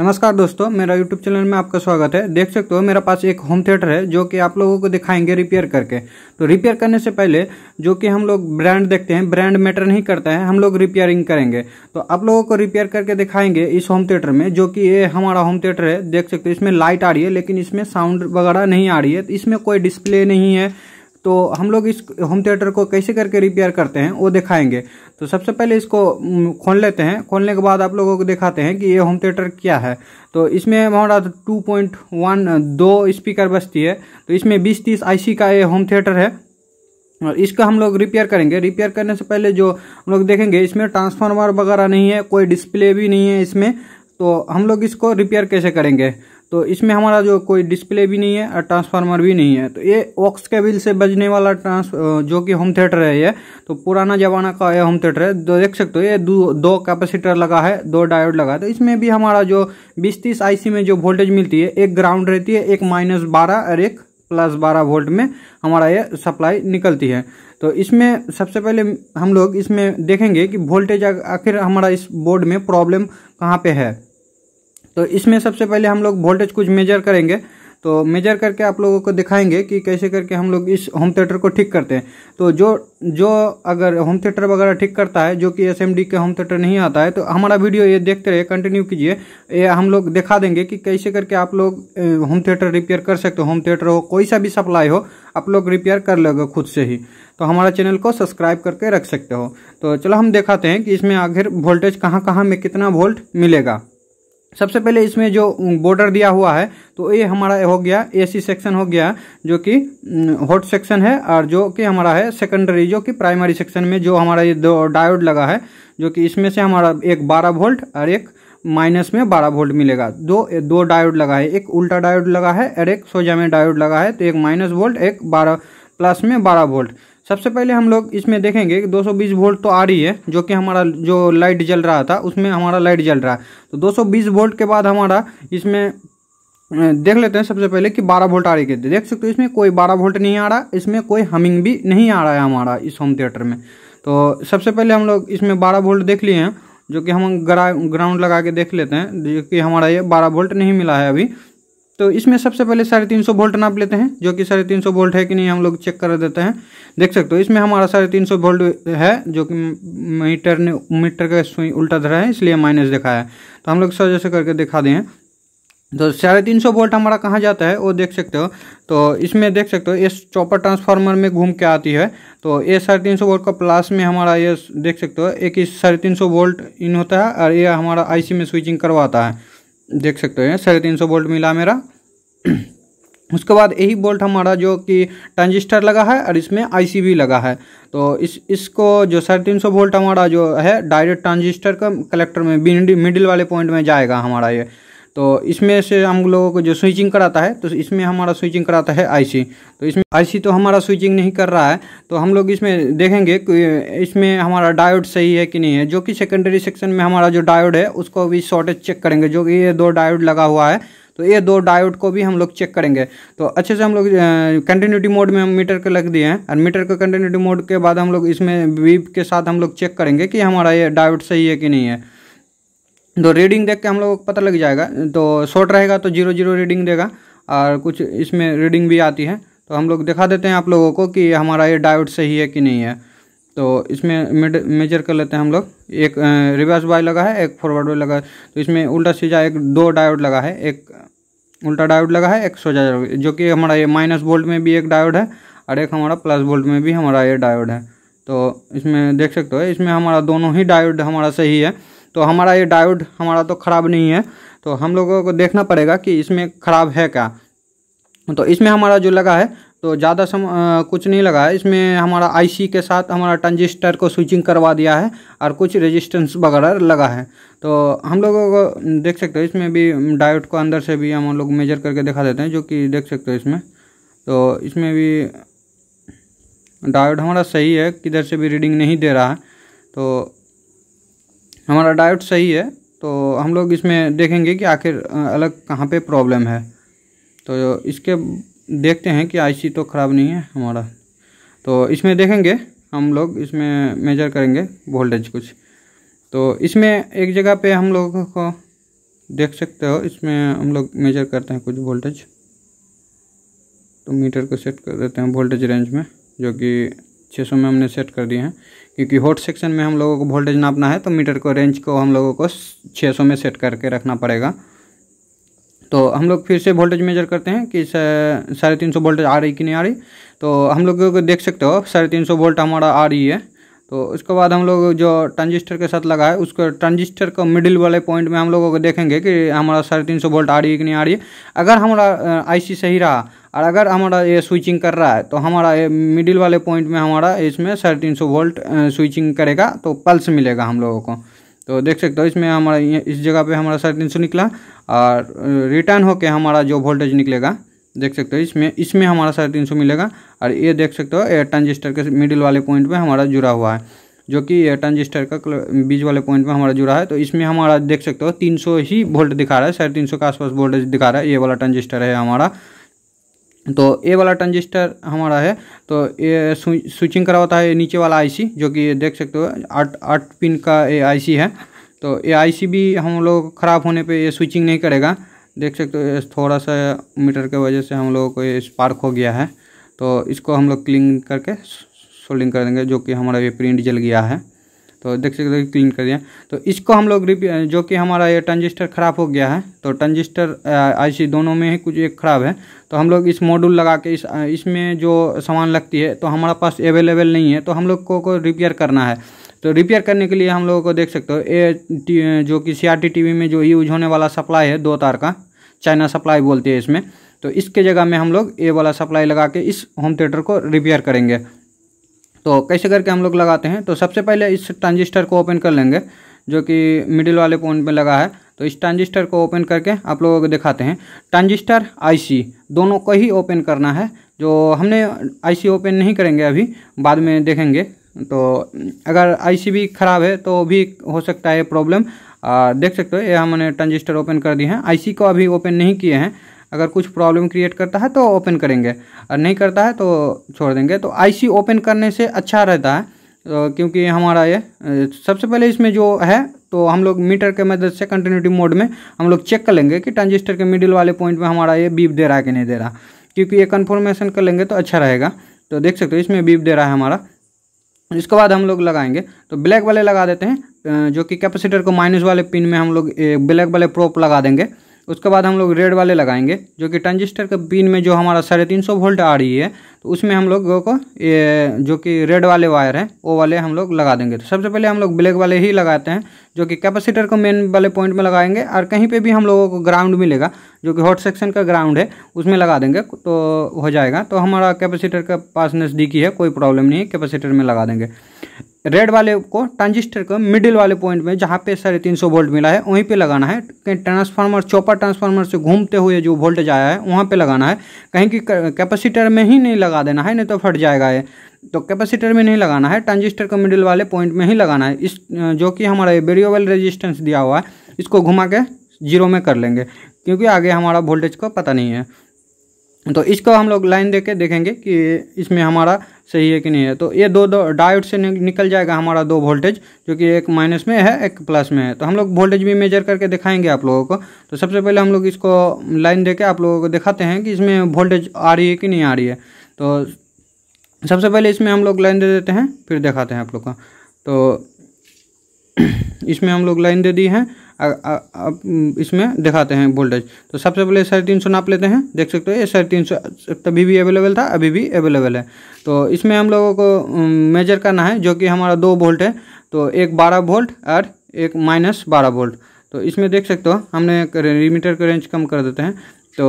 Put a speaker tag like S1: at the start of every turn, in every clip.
S1: नमस्कार दोस्तों मेरा YouTube चैनल में आपका स्वागत है देख सकते हो मेरा पास एक होम थिएटर है जो कि आप लोगों को दिखाएंगे रिपेयर करके तो रिपेयर करने से पहले जो कि हम लोग ब्रांड देखते हैं ब्रांड मैटर नहीं करता है हम लोग रिपेयरिंग करेंगे तो आप लोगों को रिपेयर करके दिखाएंगे इस होम थिएटर में जो कि ये हमारा होम थिएटर है देख सकते हो इसमें लाइट आ रही है लेकिन इसमें साउंड वगैरह नहीं आ रही है इसमें कोई डिस्प्ले नहीं है तो हम लोग इस होम थिएटर को कैसे करके रिपेयर करते हैं वो दिखाएंगे तो सबसे पहले इसको खोल लेते हैं खोलने के बाद आप लोगों को दिखाते हैं कि ये होम थिएटर क्या है तो इसमें हमारा टू पॉइंट वन दो स्पीकर बचती है तो इसमें बीस तीस आईसी का ये होम थिएटर है और इसका हम लोग रिपेयर करेंगे रिपेयर करने से पहले जो हम लोग देखेंगे इसमें ट्रांसफार्मर वगैरह नहीं है कोई डिस्प्ले भी नहीं है इसमें तो हम लोग इसको रिपेयर कैसे करेंगे तो इसमें हमारा जो कोई डिस्प्ले भी नहीं है और ट्रांसफार्मर भी नहीं है तो ये ऑक्स केबिल से बजने वाला ट्रांस जो कि होम थिएटर है ये तो पुराना जमाना का ये होम थिएटर है तो देख सकते हो ये दो दो कैपेसिटर लगा है दो डायोड लगा है तो इसमें भी हमारा जो बीस तीस आई में जो वोल्टेज मिलती है एक ग्राउंड रहती है एक माइनस बारह और एक प्लस बारह वोल्ट में हमारा ये सप्लाई निकलती है तो इसमें सबसे पहले हम लोग इसमें देखेंगे कि वोल्टेज आखिर हमारा इस बोर्ड में प्रॉब्लम कहाँ पे है तो इसमें सबसे पहले हम लोग वोल्टेज कुछ मेजर करेंगे तो मेजर करके आप लोगों को दिखाएंगे कि कैसे करके हम लोग इस होम थिएटर को ठीक करते हैं तो जो जो अगर होम थिएटर वगैरह ठीक करता है जो कि एस एम डी के होम थिएटर नहीं आता है तो हमारा वीडियो ये देखते रहिए कंटिन्यू कीजिए ये हम लोग दिखा देंगे कि कैसे करके आप लोग होम थिएटर रिपेयर कर सकते हो होम थिएटर हो कोई सा भी सप्लाई हो आप लोग रिपेयर कर लोगे खुद से ही तो हमारा चैनल को सब्सक्राइब करके रख सकते हो तो चलो हम दिखाते हैं कि इसमें आखिर वोल्टेज कहाँ कहाँ में कितना वोल्ट मिलेगा सबसे पहले इसमें जो बॉर्डर दिया हुआ है तो ये हमारा हो गया एसी सेक्शन हो गया जो कि हॉट सेक्शन है और जो कि हमारा है सेकेंडरी जो कि प्राइमरी सेक्शन में जो हमारा ये दो डायोड लगा है जो कि इसमें से हमारा एक 12 वोल्ट और एक माइनस में 12 वोल्ट मिलेगा दो दो डायोड लगा है एक उल्टा डायोड लगा है और एक सोजा में डायोड लगा है तो एक माइनस वोल्ट एक बारह प्लस में बारह वोल्ट सबसे पहले हम लोग इसमें देखेंगे कि 220 वोल्ट तो आ रही है जो कि हमारा जो लाइट जल रहा था उसमें हमारा लाइट जल रहा है तो 220 वोल्ट के बाद हमारा इसमें देख लेते हैं सबसे पहले कि 12 वोल्ट आ रही है देख सकते हो इसमें कोई 12 वोल्ट नहीं आ रहा इसमें कोई हमिंग भी नहीं आ रहा है हमारा इस होम थिएटर में तो सबसे पहले हम लोग इसमें बारह वोल्ट देख लिए हैं जो कि हम ग्राउंड लगा के देख लेते हैं जो कि हमारा ये बारह वोल्ट नहीं मिला है अभी तो इसमें सबसे पहले साढ़े तीन सौ वोल्ट नाप लेते हैं जो कि साढ़े तीन सौ वोल्ट है कि नहीं हम लोग चेक कर देते हैं देख सकते हो इसमें हमारा साढ़े तीन सौ वोल्ट है जो कि मीटर ने मीटर का सुई उल्टा धरा है इसलिए माइनस दिखा है तो हम लोग सौ जैसे करके दिखा दें तो साढ़े तीन सौ वोल्ट हमारा कहाँ जाता है वो देख सकते हो तो इसमें देख सकते हो ये चॉपर ट्रांसफार्मर में घूम के आती है तो ये साढ़े तीन सौ वोल्ट का प्लस में हमारा ये देख सकते हो एक साढ़े तीन सौ वोल्ट इन होता है और ये हमारा आईसी में स्विचिंग करवाता है देख सकते हो साढ़े तीन सौ वोल्ट मिला मेरा उसके बाद यही बोल्ट हमारा जो कि ट्रांजिस्टर लगा है और इसमें आईसीबी लगा है तो इस इसको जो साढ़े तीन सौ वोल्ट हमारा जो है डायरेक्ट ट्रांजिस्टर का कलेक्टर में मिडिल वाले पॉइंट में जाएगा हमारा ये तो इसमें से हम लोगों को जो स्विचिंग कराता है तो इसमें हमारा स्विचिंग कराता है आईसी तो इसमें आईसी तो हमारा स्विचिंग नहीं कर रहा है तो हम लोग इसमें देखेंगे कि इसमें हमारा डायोड सही है कि नहीं है जो कि सेकेंडरी सेक्शन में हमारा जो डायोड है उसको भी शॉर्टेज चेक करेंगे जो कि ये दो डायोड लगा हुआ है तो ये दो डायोड को भी हम लोग चेक करेंगे तो अच्छे से हम लोग कंटिन्यूटी मोड में हम मीटर के लग दिए हैं और मीटर के कंटिन्यूटी मोड के बाद हम लोग इसमें वीप के साथ हम लोग चेक करेंगे कि हमारा ये डायोड सही है कि नहीं है तो रीडिंग देख के हम लोग को पता लग जाएगा तो शॉर्ट रहेगा तो जीरो जीरो रीडिंग देगा और कुछ इसमें रीडिंग भी आती है तो हम लोग दिखा देते हैं आप लोगों को कि हमारा ये डायोड सही है कि नहीं है तो इसमें मेजर कर लेते हैं हम लोग एक रिवर्स वाई लगा है एक फॉरवर्ड वाई लगा है तो इसमें उल्टा सीधा एक दो डायोड लगा है एक उल्टा डायोड लगा है एक सोजा जो कि हमारा ये माइनस वोल्ट में भी एक डायोड है और एक हमारा प्लस वोल्ट में भी हमारा ये डायोड है तो इसमें देख सकते हो इसमें हमारा दोनों ही डायोड हमारा सही है तो हमारा ये डायोड हमारा तो ख़राब नहीं है तो हम लोगों को देखना पड़ेगा कि इसमें ख़राब है क्या तो इसमें हमारा जो लगा है तो ज़्यादा सम आ, कुछ नहीं लगा है इसमें हमारा आईसी के साथ हमारा ट्रांजिस्टर को स्विचिंग करवा दिया है और कुछ रेजिस्टेंस वगैरह लगा है तो हम लोगों को देख सकते हो इसमें भी डायोड को अंदर से भी हम लोग मेजर करके दिखा देते हैं जो कि देख सकते हो इसमें तो इसमें भी डायोड हमारा सही है किधर से भी रीडिंग नहीं दे रहा है तो हमारा डायोड सही है तो हम लोग इसमें देखेंगे कि आखिर अलग कहाँ पे प्रॉब्लम है तो इसके देखते हैं कि आईसी तो ख़राब नहीं है हमारा तो इसमें देखेंगे हम लोग इसमें मेजर करेंगे वोल्टेज कुछ तो इसमें एक जगह पे हम लोगों को देख सकते हो इसमें हम लोग मेजर करते हैं कुछ वोल्टेज तो मीटर को सेट कर देते हैं वोल्टेज रेंज में जो कि सौ में हमने सेट कर दिए हैं क्योंकि हॉट सेक्शन में हम लोगों को वोल्टेज नापना है तो मीटर को रेंज को हम लोगों को 600 में सेट करके रखना पड़ेगा तो हम लोग फिर से वोल्टेज मेजर करते हैं कि साढ़े तीन सौ वोल्टेज आ रही कि नहीं आ रही तो हम लोग देख सकते हो साढ़े तीन सौ वोल्ट हमारा आ रही है तो उसके बाद हम लोग जो ट्रांजिस्टर के साथ लगा है उसको ट्रांजिस्टर का मिडिल वाले पॉइंट में हम लोगों को देखेंगे कि हमारा साढ़े तीन सौ वोल्ट आ रही है कि नहीं आ रही है अगर हमारा आईसी सही रहा और अगर हमारा ये स्विचिंग कर रहा है तो हमारा ये मिडिल वाले पॉइंट में हमारा इसमें साढ़े तीन सौ वोल्ट स्विचिंग करेगा तो पल्स मिलेगा हम लोगों को तो देख सकते हो इसमें हमारा इस जगह पर हमारा साढ़े तीन सौ निकला और रिटर्न होकर हमारा जो वोल्टेज निकलेगा देख सकते हो इसमें इसमें हमारा साढ़े तीन सौ मिलेगा और ये देख सकते हो एयर ट्रांजिस्टर के मिडिल वाले पॉइंट में हमारा जुड़ा हुआ है जो कि एयर ट्रांजिस्टर का बीज वाले पॉइंट में हमारा जुड़ा है तो इसमें हमारा देख सकते हो तीन सौ ही वोल्ट दिखा रहा है साढ़े तीन सौ के आसपास वोल्टेज दिखा रहा है ये वाला ट्रांजिस्टर है हमारा तो ए वाला ट्रांजिस्टर हमारा है तो ये स्विचिंग करवाता है नीचे वाला आईसी जो कि देख सकते हो आठ आठ पिन का ये आईसी है तो ये आईसी भी हम लोग ख़राब होने पे ये स्विचिंग नहीं करेगा देख सकते हो थोड़ा सा मीटर के वजह से हम लोगों को ये स्पार्क हो गया है तो इसको हम लोग क्लीन करके सोल्डिंग कर देंगे जो कि हमारा ये प्रिंट जल गया है तो देख सकते हो क्लीन कर दिया तो इसको हम लोग रिपेयर जो कि हमारा ये ट्रांजिस्टर ख़राब हो गया है तो ट्रांजिस्टर आईसी दोनों में ही कुछ एक ख़राब है तो हम लोग इस मॉड्यूल लगा के इस इसमें जो सामान लगती है तो हमारा पास अवेलेबल नहीं है तो हम लोग को, को रिपेयर करना है तो रिपेयर करने के लिए हम लोगों को देख सकते हो ए जो कि सी आर टी वी में जो यूज होने वाला सप्लाई है दो तार का चाइना सप्लाई बोलते हैं इसमें तो इसके जगह में हम लोग ए वाला सप्लाई लगा के इस होम थिएटर को रिपेयर करेंगे तो कैसे करके हम लोग लगाते हैं तो सबसे पहले इस ट्रांजिस्टर को ओपन कर लेंगे जो कि मिडिल वाले पॉइंट में लगा है तो इस ट्रांजिस्टर को ओपन करके आप लोगों को दिखाते हैं ट्रांजिस्टर आईसी दोनों को ही ओपन करना है जो हमने आईसी ओपन नहीं करेंगे अभी बाद में देखेंगे तो अगर आईसी भी ख़राब है तो भी हो सकता है प्रॉब्लम आ, देख सकते हो ये हमने ट्रांजिस्टर ओपन कर दिए हैं आईसी को अभी ओपन नहीं किए हैं अगर कुछ प्रॉब्लम क्रिएट करता है तो ओपन करेंगे और नहीं करता है तो छोड़ देंगे तो आईसी ओपन करने से अच्छा रहता है तो क्योंकि हमारा ये सबसे पहले इसमें जो है तो हम लोग मीटर के मदद से कंटिन्यूटी मोड में हम लोग चेक कर लेंगे कि ट्रांजिस्टर के मिडिल वाले पॉइंट में हमारा ये बीप दे रहा है कि नहीं दे रहा क्योंकि ये कन्फर्मेशन कर लेंगे तो अच्छा रहेगा तो देख सकते हो इसमें बीप दे रहा है हमारा इसके बाद हम लोग लगाएंगे तो ब्लैक वाले लगा देते हैं जो कि कैपेसिटर को माइनस वाले पिन में हम लोग ब्लैक वाले प्रोप लगा देंगे उसके बाद हम लोग रेड वाले लगाएंगे जो कि ट्रांजिस्टर के पिन में जो हमारा साढ़े तीन सौ वोल्ट आ रही है तो उसमें हम लोग को ये जो कि रेड वाले वायर हैं वो वाले हम लोग लगा देंगे तो सबसे पहले हम लोग ब्लैक वाले ही लगाते हैं जो कि कैपेसिटर को मेन वाले पॉइंट में लगाएंगे और कहीं पे भी हम लोगों को ग्राउंड मिलेगा जो कि हॉट सेक्शन का ग्राउंड है उसमें लगा देंगे तो हो जाएगा तो हमारा कैपेसिटर के पास नज़दीकी है कोई प्रॉब्लम नहीं है कैपेसिटर में लगा देंगे रेड वाले को ट्रांजिस्टर को मिडिल वाले पॉइंट में जहाँ पे साढ़े तीन सौ वोल्ट मिला है वहीं पे लगाना है कहीं ट्रांसफार्मर चौपर ट्रांसफार्मर से घूमते हुए जो वोल्टेज आया है वहाँ पे लगाना है कहीं की कैपेसिटर में ही नहीं लगा देना है नहीं तो फट जाएगा ये तो कैपेसिटर में नहीं लगाना है ट्रांजिस्टर को मिडिल वाले पॉइंट में ही लगाना है इस जो कि हमारा ये वेरिएबल रेजिस्टेंस दिया हुआ है इसको घुमा के जीरो में कर लेंगे क्योंकि आगे हमारा वोल्टेज का पता नहीं है तो इसको हम लोग लाइन दे के देखेंगे कि इसमें हमारा सही है कि नहीं है तो ये दो दो डायोड से निकल जाएगा हमारा दो वोल्टेज जो कि एक माइनस में है एक प्लस में है तो हम लोग वोल्टेज भी मेजर करके दिखाएंगे आप लोगों को तो सबसे पहले हम लोग इसको लाइन दे के आप लोगों को दिखाते हैं कि इसमें वोल्टेज आ रही है कि नहीं आ रही है तो सबसे पहले इसमें हम लोग लाइन दे देते हैं फिर दिखाते हैं आप लोग का तो इसमें हम लोग लाइन दे दी है हम्म, इसमें दिखाते हैं वोल्टेज तो सबसे पहले एस तीन सौ नाप लेते हैं देख सकते हो एस तीन सौ तभी भी अवेलेबल था अभी भी अवेलेबल है तो इसमें हम लोगों को मेजर हम्म, करना है जो कि हमारा दो वोल्ट है तो एक बारह वोल्ट और एक माइनस बारह वोल्ट तो इसमें देख सकते हो हमने रिमीटर का रेंज कम कर देते हैं तो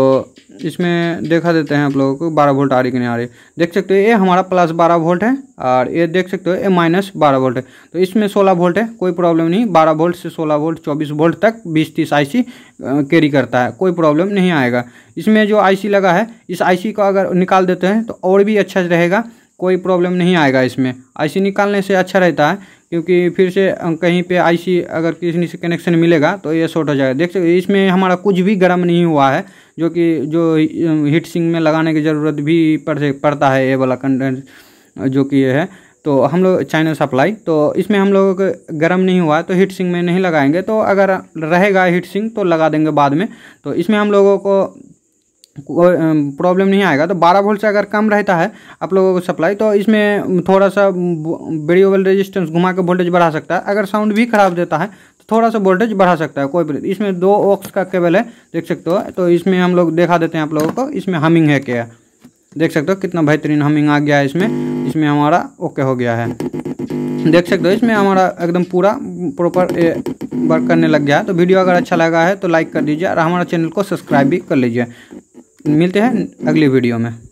S1: इसमें देखा देते हैं आप लोगों को बारह वोल्ट आ रही कि नहीं आ रही देख सकते हो ये हमारा प्लस बारह वोल्ट है और ये देख सकते हो ये माइनस बारह वोल्ट है तो इसमें सोलह वोल्ट है कोई प्रॉब्लम नहीं बारह वोल्ट से सोलह वोल्ट चौबीस वोल्ट तक बीस तीस आईसी कैरी करता है कोई प्रॉब्लम नहीं आएगा इसमें जो सी लगा है इस सी को अगर निकाल देते हैं तो और भी अच्छा रहेगा कोई प्रॉब्लम नहीं आएगा इसमें आईसी निकालने से अच्छा रहता है क्योंकि फिर से कहीं पे आईसी अगर किसी से कनेक्शन मिलेगा तो ये शॉर्ट हो जाएगा देख सकते इसमें हमारा कुछ भी गर्म नहीं हुआ है जो कि जो हीट सिंक में लगाने की ज़रूरत भी पड़ पड़ता है ये वाला कंटेंट जो कि ये है तो हम लोग चाइना सप्लाई तो इसमें हम लोगों के गर्म नहीं हुआ है तो हीट सिंक में नहीं लगाएंगे तो अगर रहेगा हीट सिंक तो लगा देंगे बाद में तो इसमें हम लोगों को प्रॉब्लम नहीं आएगा तो 12 वोल्ट से अगर कम रहता है आप लोगों को सप्लाई तो इसमें थोड़ा सा वेरिएबल रेजिस्टेंस घुमा के वोल्टेज बढ़ा सकता है अगर साउंड भी खराब देता है थोड़ा सा वोल्टेज बढ़ा सकता है कोई भी इसमें दो ऑक्स का केबल है देख सकते हो तो इसमें हम लोग देखा देते हैं आप लोगों को इसमें हमिंग है क्या देख सकते हो कितना बेहतरीन हमिंग आ गया है इसमें इसमें हमारा ओके हो गया है देख सकते हो इसमें हमारा एकदम पूरा प्रॉपर वर्क करने लग गया है तो वीडियो अगर अच्छा लगा है तो लाइक कर दीजिए और हमारा चैनल को सब्सक्राइब भी कर लीजिए मिलते हैं अगली वीडियो में